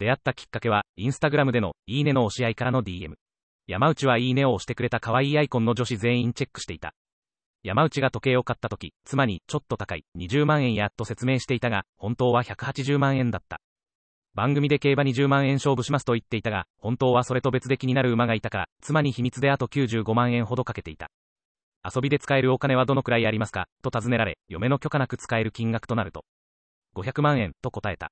出会ったきっかけは、インスタグラムでの、いいねの押し合いからの DM。山内はいいねを押してくれた可愛いアイコンの女子全員チェックしていた。山内が時計を買った時、妻に、ちょっと高い、20万円や、と説明していたが、本当は180万円だった。番組で競馬20万円勝負しますと言っていたが、本当はそれと別で気になる馬がいたから、妻に秘密であと95万円ほどかけていた。遊びで使えるお金はどのくらいありますかと尋ねられ、嫁の許可なく使える金額となると、500万円と答えた。